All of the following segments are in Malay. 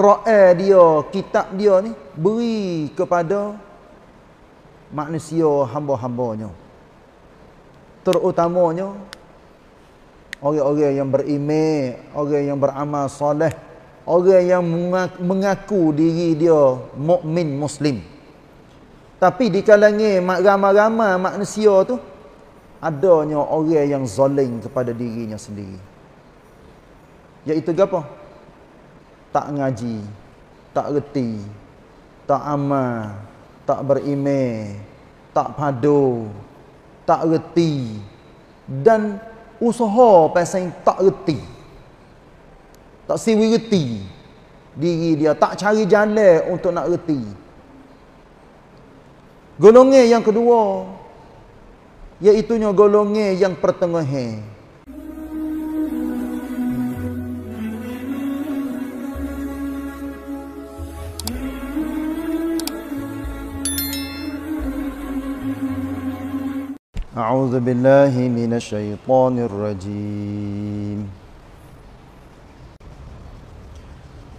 Quran dia, kitab dia ni beri kepada manusia hamba-hambanya. Terutamanya orang-orang yang berime, orang yang beramal soleh, orang yang mengaku diri dia mukmin muslim. Tapi di kalangan mak ramai-ramai manusia tu adanya orang yang zalim kepada dirinya sendiri. Iaitu apa? tak ngaji, tak reti, tak amal, tak berime, tak padu, tak reti dan usaha pasal tak reti. Tak siwi reti diri dia, tak cari jalan untuk nak reti. Golongan yang kedua iaitu golongan yang pertengahan أعوذ بالله من الشيطان الرجيم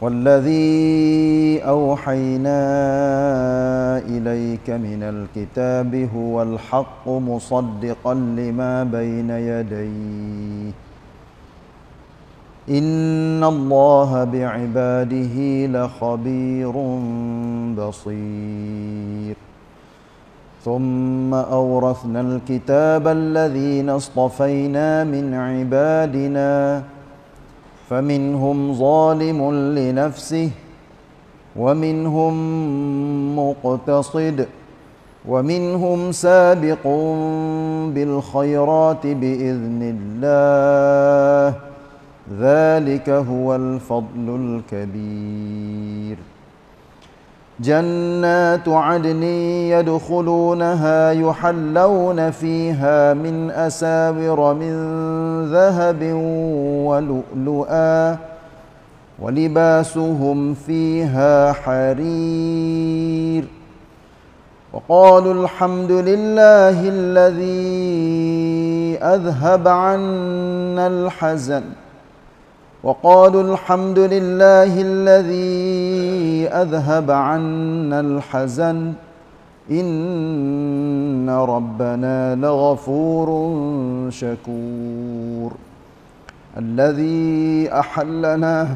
والذي أوحينا إليك من الكتاب هو الحق مصدقا لما بين يديه إن الله بعباده لخبير بصير ثم أورثنا الكتاب الذين اصطفينا من عبادنا فمنهم ظالم لنفسه ومنهم مقتصد ومنهم سابق بالخيرات بإذن الله ذلك هو الفضل الكبير جنات عدن يدخلونها يحلون فيها من أساور من ذهب ولؤلؤا ولباسهم فيها حرير وقالوا الحمد لله الذي أذهب عنا الحزن وقالوا الحمد لله الذي أذهب عنا الحزن إن ربنا لغفور شكور الذي أحلنا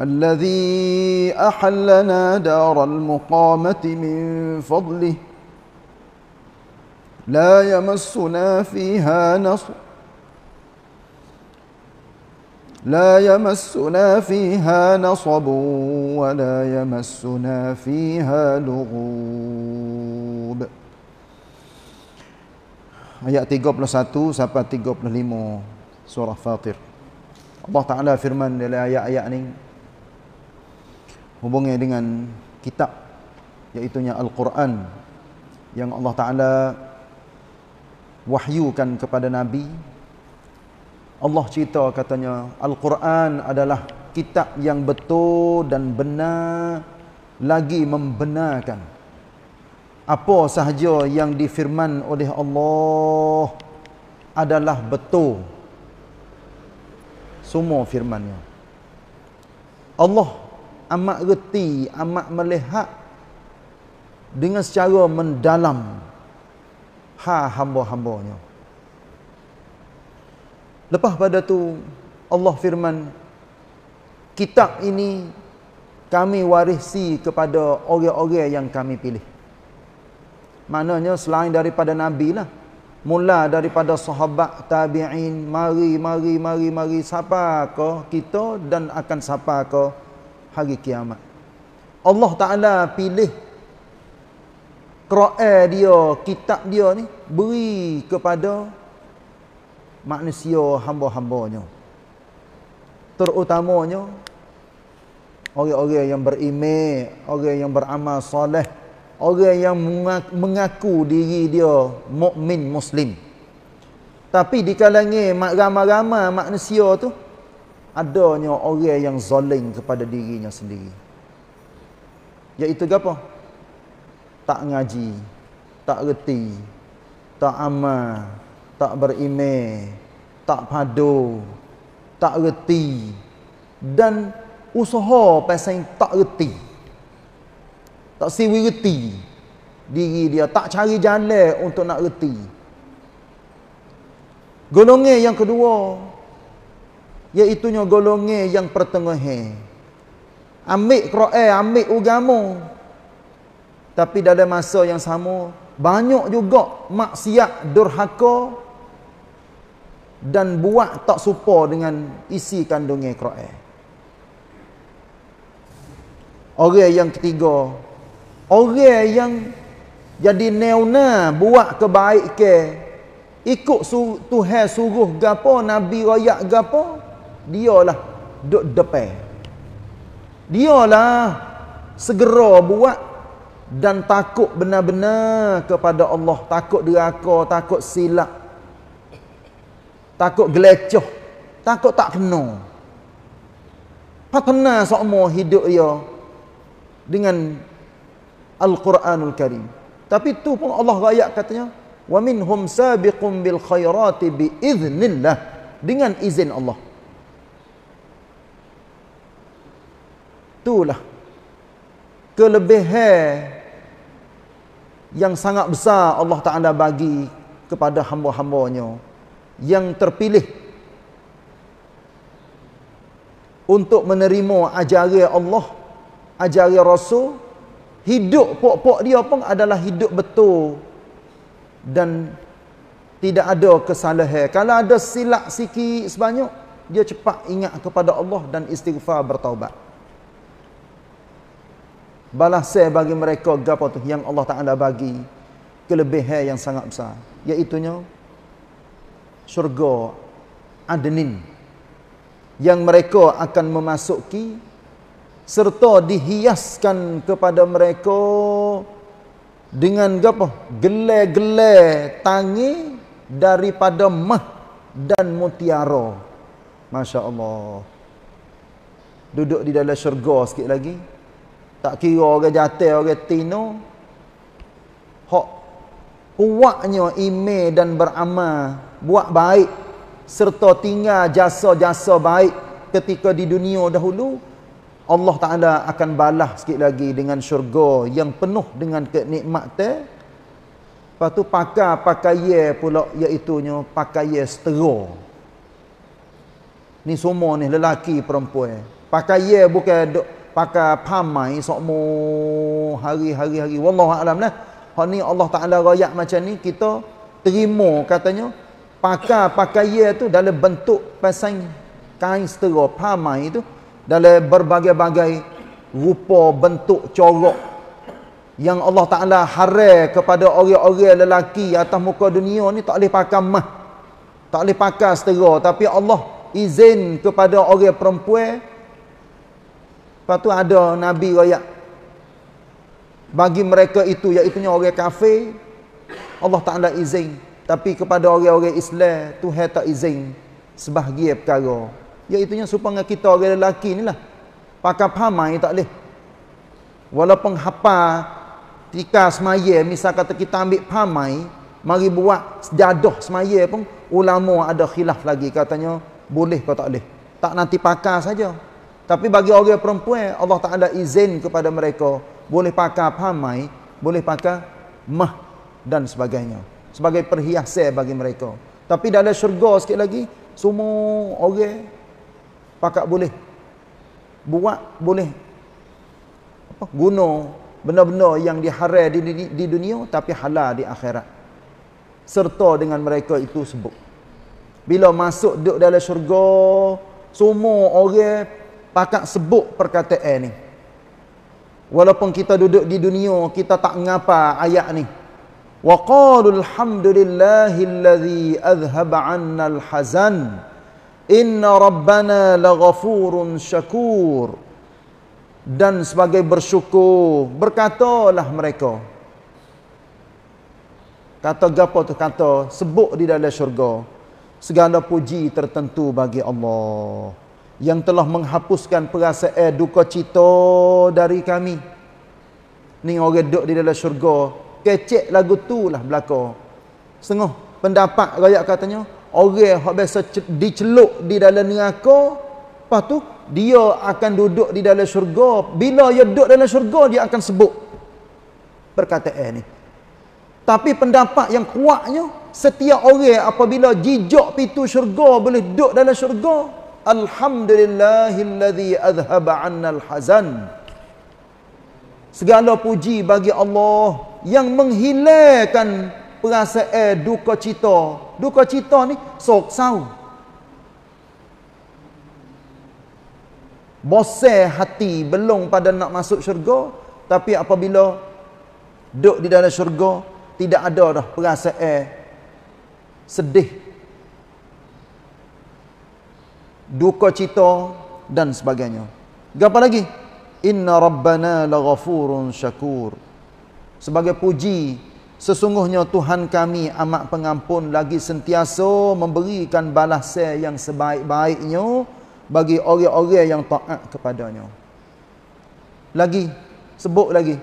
الذي أحلنا دار المقامة من فضله لا يمسنا فيها نصب لا يمسنا فيها نصب ولا يمسنا فيها لغوب ayat 31 sampai 35 surah fatir Allah Taala firman dalam ayat-ayat ini hubungnya dengan kitab iaitu al-Quran yang Allah Taala wahyukan kepada Nabi Allah cerita katanya Al-Quran adalah kitab yang betul dan benar lagi membenarkan apa sahaja yang difirman oleh Allah adalah betul semua firmannya Allah amat reti amat melihat dengan secara mendalam ha hamba-hambanya. Lepas pada tu Allah firman kitab ini kami warisi kepada orang-orang yang kami pilih. Maknanya selain daripada Nabi lah. Mula daripada sahabat tabi'in. Mari, mari, mari, mari. siapa kau kita dan akan siapa kau hari kiamat. Allah Ta'ala pilih Quran dia, kitab dia ni beri kepada manusia hamba-hambanya. Terutamanya orang-orang yang berime, orang yang beramal soleh, orang yang mengaku diri dia mukmin muslim. Tapi di kalangan mak ramah-ramah manusia tu adanya orang yang zoling kepada dirinya sendiri. Yaitu apa? tak ngaji, tak reti, tak amal, tak berime, tak padu, tak reti dan usaha pasal tak reti. Tak siwi reti diri dia tak cari jalan untuk nak reti. Golongnya yang kedua iaitunya golongnya yang pertengahan. Ambil Quran, ambil agama, tapi dalam masa yang sama, banyak juga maksiat durhaka dan buat tak supa dengan isi kandungnya Quran. Orang yang ketiga, orang yang jadi neuna buat ke ikut Tuhan suruh gapo nabi royak gapo dia dialah duk depan lah segera buat dan takut benar-benar kepada Allah takut deraka takut silap takut gelecoh takut tak kena patena seumur hidup dia dengan al-Quranul Karim tapi tu pun Allah rakyat katanya wa minhum sabiqun bil khairati bi idznillah dengan izin Allah itulah kelebihan yang sangat besar Allah Ta'ala bagi kepada hamba-hambanya yang terpilih untuk menerima ajaran Allah ajaran Rasul hidup pokok-pok dia pun adalah hidup betul dan tidak ada kesalahan kalau ada silap sikit sebanyak dia cepat ingat kepada Allah dan istighfar bertaubat balasai bagi mereka gapo tu yang Allah Taala bagi kelebihan yang sangat besar iaitu nya syurga adnin yang mereka akan memasuki serta dihiaskan kepada mereka dengan gapo gele-gele, tangi daripada mah dan mutiara masya-Allah duduk di dalam syurga sikit lagi tak kira orang jatuh, orang tino. Hak. Buatnya email dan beramal. Buat baik. Serta tinggal jasa-jasa baik. Ketika di dunia dahulu. Allah Ta'ala akan balah sikit lagi dengan syurga. Yang penuh dengan kenikmatan. Lepas tu pakai pakaian pula. Iaitunya pakaian seteruh. Ni semua ni lelaki perempuan. Pakaian bukan pakai pamai sokmo hari-hari hari wallahu aalam lah hak ni Allah Taala royak macam ni kita terima katanya pakai pakaian tu dalam bentuk pasang kain stero pamai tu dalam berbagai-bagai rupa bentuk corak yang Allah Taala haram kepada orang-orang lelaki atas muka dunia ni tak boleh pakai mah tak boleh pakai stero tapi Allah izin kepada orang perempuan Lepas tu ada Nabi raya. Bagi mereka itu, iaitu orang kafir, Allah Ta'ala izin. Tapi kepada orang-orang Islam, tu, Tuhan tak izin sebahagian perkara. Iaitunya supaya kita orang lelaki ni lah. Pakar pahamai eh, tak boleh. Walaupun hapa tika semaya, misal kata kita ambil pahamai, eh, mari buat jadah semaya pun, ulama ada khilaf lagi katanya, boleh kau tak boleh. Tak nanti pakai saja. Tapi bagi orang perempuan, Allah tak ada izin kepada mereka. Boleh pakai pamai, boleh pakai mah dan sebagainya. Sebagai perhiasan bagi mereka. Tapi dalam syurga sikit lagi, semua orang pakai boleh. Buat boleh. Apa? Guna benda-benda yang diharai di, di, di dunia tapi halal di akhirat. Serta dengan mereka itu sebut. Bila masuk duduk dalam syurga, semua orang pakak sebut perkataan ni walaupun kita duduk di dunia kita tak ngapa ayat ni wa qalu alhamdulillahillazi adhhaba 'anna alhazan inna rabbana laghafurun syakur dan sebagai bersyukur berkatalah mereka kata gapo tu kata sebut di dalam syurga segala puji tertentu bagi Allah yang telah menghapuskan perasaan eh, duka cita dari kami. Ni orang duduk di dalam syurga, kecek lagu tu lah belaka. Sengoh pendapat rakyat katanya, orang hak biasa diceluk di dalam neraka, lepas tu dia akan duduk di dalam syurga. Bila dia duduk dalam syurga, dia akan sebut perkataan eh ni. Tapi pendapat yang kuatnya, setiap orang apabila jijak pintu syurga boleh duduk dalam syurga, Alhamdulillahilladzi azhaba anna alhazan. Segala puji bagi Allah yang menghilangkan perasaan duka cita. Duka cita ni sok sau. Bosan hati belum pada nak masuk syurga, tapi apabila duduk di dalam syurga tidak ada dah perasaan sedih duka cita dan sebagainya. Gapa lagi? Inna rabbana laghafurun syakur. Sebagai puji, sesungguhnya Tuhan kami amat pengampun lagi sentiasa memberikan balasan yang sebaik-baiknya bagi orang-orang yang taat kepadanya. Lagi, sebut lagi.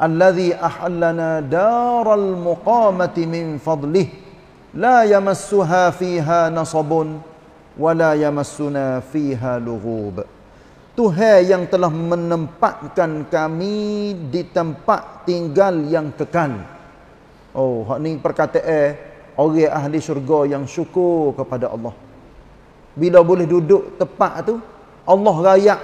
Alladhi ahallana daral muqamati min fadlih la yamassuha fiha nasabun wala yamassuna fiha lughub Tuhan yang telah menempatkan kami di tempat tinggal yang kekal oh hak ni perkataan eh, orang ahli syurga yang syukur kepada Allah bila boleh duduk tepat tu Allah raya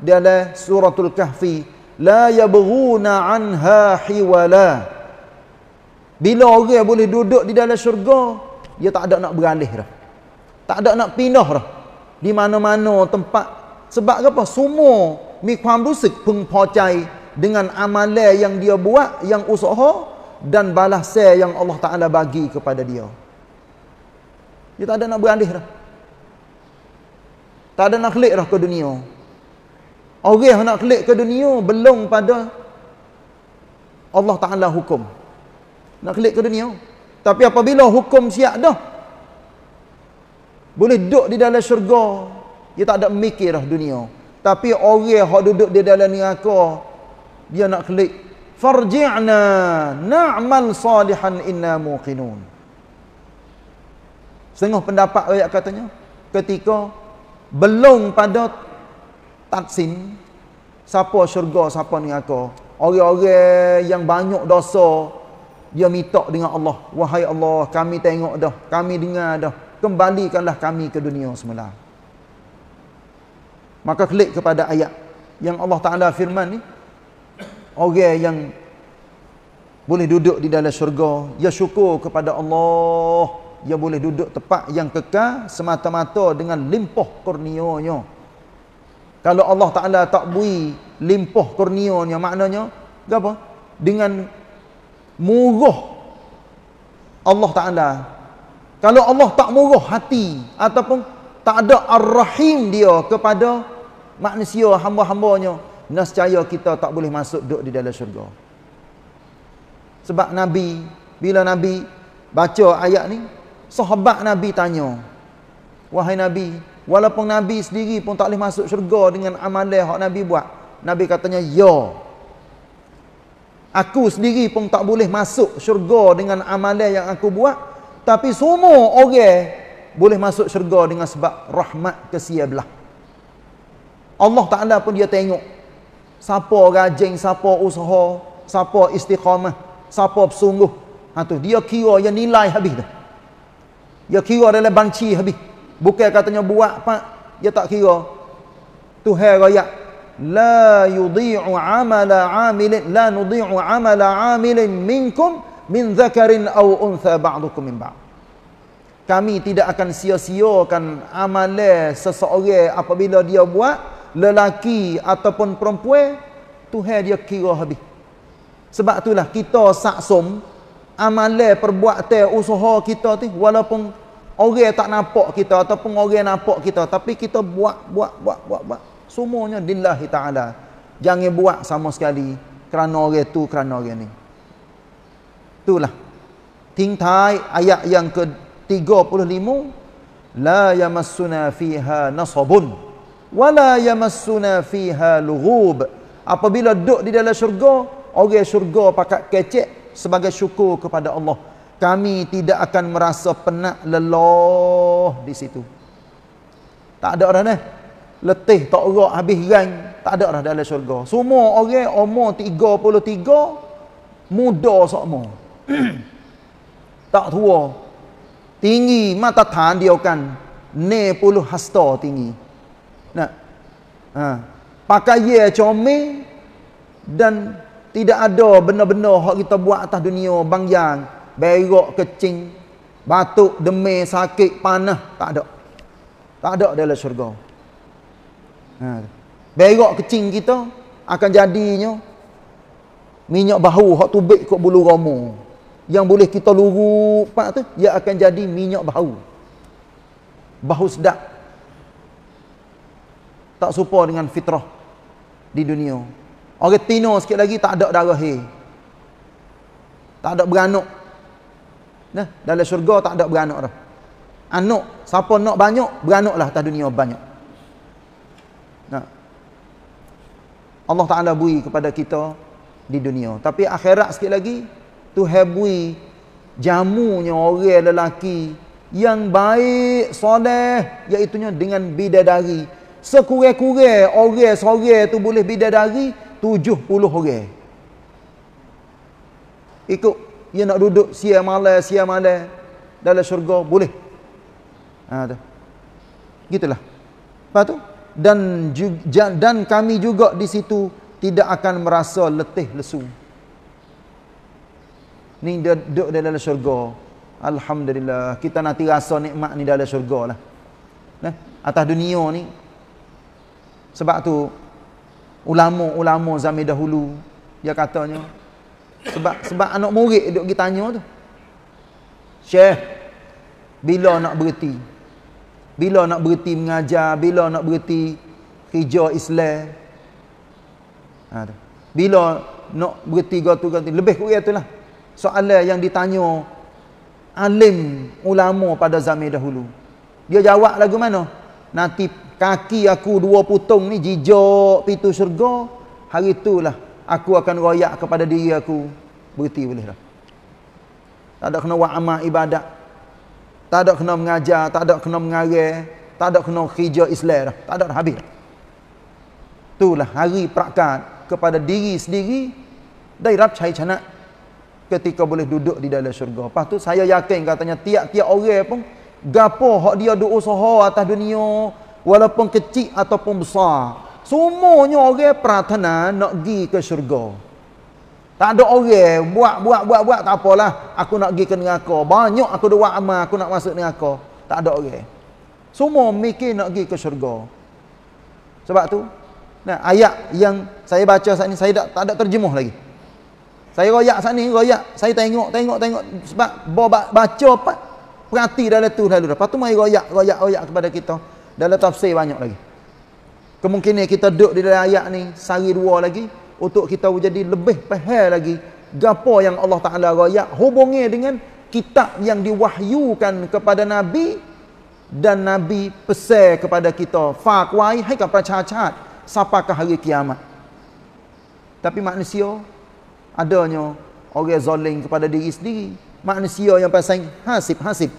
dalam suratul kahfi la yabghuna anha hiwala bila orang boleh duduk di dalam syurga dia tak ada nak beralih dah tak ada nak pindah dah. Di mana-mana tempat. Sebab apa? Semua mikwam rusik pengpocai dengan amale yang dia buat, yang usaha dan balasnya yang Allah Ta'ala bagi kepada dia. Dia tak ada nak berandih dah. Tak ada nak klik dah ke dunia. Orang nak klik ke dunia belum pada Allah Ta'ala hukum. Nak klik ke dunia. Tapi apabila hukum siap dah, boleh duduk di dalam syurga. Dia tak ada mikirah dunia. Tapi orang yang duduk di dalam neraka dia nak klik farji'na na'mal salihan inna muqinun. Setengah pendapat ayat katanya ketika belum pada tatsin siapa syurga siapa neraka. Orang-orang yang banyak dosa dia minta dengan Allah, wahai Allah, kami tengok dah, kami dengar dah kembalikanlah kami ke dunia semula. Maka klik kepada ayat yang Allah Ta'ala firman ni. Orang yang boleh duduk di dalam syurga, ya syukur kepada Allah. Ya boleh duduk tepat yang kekal semata-mata dengan limpah kurnianya. Kalau Allah Ta'ala tak bui limpah kurnianya, maknanya apa? Dengan murah Allah Ta'ala kalau Allah tak murah hati ataupun tak ada ar-rahim dia kepada manusia hamba-hambanya, nescaya kita tak boleh masuk duduk di dalam syurga. Sebab Nabi, bila Nabi baca ayat ni, sahabat Nabi tanya, "Wahai Nabi, walaupun Nabi sendiri pun tak boleh masuk syurga dengan amalan hak Nabi buat." Nabi katanya, "Ya." Aku sendiri pun tak boleh masuk syurga dengan amalan yang aku buat tapi semua orang boleh masuk syurga dengan sebab rahmat kesiablah. Allah Ta'ala pun dia tengok. Siapa rajin, siapa usaha, siapa istiqamah, siapa bersungguh. Ha, tu. Dia kira yang nilai habis tu. Dia kira dalam banci habis. Bukan katanya buat apa, dia tak kira. Tu hai raya. La yudhi'u amala amilin, la nudhi'u amala amilin minkum min zakarin aw untha ba'dukum min ba'd kami tidak akan sia-siakan amalan seseorang apabila dia buat lelaki ataupun perempuan Tuhan dia kira habis sebab itulah kita saksum amalan perbuatan usaha kita tu walaupun orang tak nampak kita ataupun orang nampak kita tapi kita buat buat buat buat, buat. semuanya lillahi taala jangan buat sama sekali kerana orang tu kerana orang ni Itulah. Tingtai ayat yang ke-35. La yamassuna fiha nasabun. Wala yamassuna fiha lughub. Apabila duduk di dalam syurga, orang syurga pakat kecek sebagai syukur kepada Allah. Kami tidak akan merasa penat lelah di situ. Tak ada orang dah. Eh? Letih tak urak habis gang. Tak ada orang dalam syurga. Semua orang umur 33, muda semua. tak tua tinggi mata tan dia kan ne puluh hasta tinggi Nah, ha pakai ye comi dan tidak ada benda-benda hak kita buat atas dunia bang yang berok kecing batuk demi sakit panah tak ada tak ada dalam syurga ha berok kecing kita akan jadinya minyak bahu hak tubik kok bulu romo yang boleh kita lurup pak tu ia akan jadi minyak bau bau sedap tak serupa dengan fitrah di dunia orang tino sikit lagi tak ada darah hei. tak ada beranak nah dalam syurga tak ada beranak dah anak siapa nak banyak beranaklah atas dunia banyak nah Allah taala bui kepada kita di dunia tapi akhirat sikit lagi Tu bui jamunya orang lelaki yang baik soleh iaitu dengan bidadari. Sekurang-kurang orang seorang tu boleh bidadari 70 orang. Ikut dia nak duduk siang malam siang malam dalam syurga boleh. Ha tu. Gitulah. Apa tu? Dan dan kami juga di situ tidak akan merasa letih lesu ni duduk dalam syurga Alhamdulillah kita nanti rasa nikmat ni dalam syurga lah nah, atas dunia ni sebab tu ulama-ulama zaman dahulu dia katanya sebab sebab anak murid duduk pergi tanya tu Syekh bila nak berhenti bila nak berhenti mengajar bila nak berhenti kerja Islam ha, bila nak berhenti gotu-gotu lebih kurang itulah soalan yang ditanya alim ulama pada zaman dahulu. Dia jawab lagu mana? Nanti kaki aku dua putung ni jijok pintu syurga, hari itulah aku akan royak kepada diri aku. Berhenti boleh dah. Tak ada kena buat amal ibadat. Tak ada kena mengajar, tak ada kena mengarah, tak ada kena khija Islam dah. Tak ada dah habis. Itulah hari praktikan kepada diri sendiri dari rap cai chana ketika boleh duduk di dalam syurga. Lepas tu saya yakin katanya tiap-tiap orang pun gapo hak dia duk usaha atas dunia walaupun kecil ataupun besar. Semuanya orang prathana nak gi ke syurga. Tak ada orang buat buat buat buat tak apalah aku nak gi ke neraka. Banyak aku duk buat aku nak masuk neraka. Tak ada orang. Semua mikir nak gi ke syurga. Sebab tu nah ayat yang saya baca saat ini saya tak, tak ada terjemah lagi. Saya royak sana, royak. Saya tengok, tengok, tengok. Sebab bawa baca apa? Perhati dalam tu lalu. Lepas tu mari royak, royak, royak kepada kita. Dalam tafsir banyak lagi. Kemungkinan kita duduk di dalam ayat ni, sehari dua lagi. Untuk kita jadi lebih pahal lagi. Gapa yang Allah Ta'ala royak. Hubungi dengan kitab yang diwahyukan kepada Nabi. Dan Nabi pesai kepada kita. Fakwai, hai kapal cacat. Sapakah hari kiamat. Tapi manusia adanya orang zalim kepada diri sendiri manusia yang pasang hasib hasib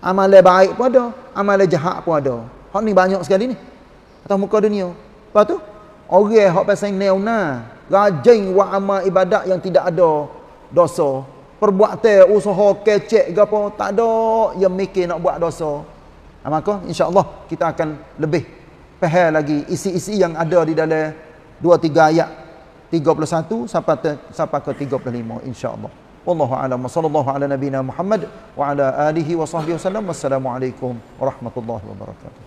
amalan baik pun ada amalan jahat pun ada hak ni banyak sekali ni atas muka dunia lepas tu orang hak pasang neuna rajin wa amal ibadat yang tidak ada dosa perbuatan usaha kecek gapo apa tak ada yang mikir nak buat dosa ha, insyaallah kita akan lebih faham lagi isi-isi yang ada di dalam dua tiga ayat 31 sampai ke, sampai ke 35 insyaallah wallahu alam sallallahu ala nabina muhammad wa ala alihi wa sahbihi wasallam wassalamu alaikum warahmatullahi wabarakatuh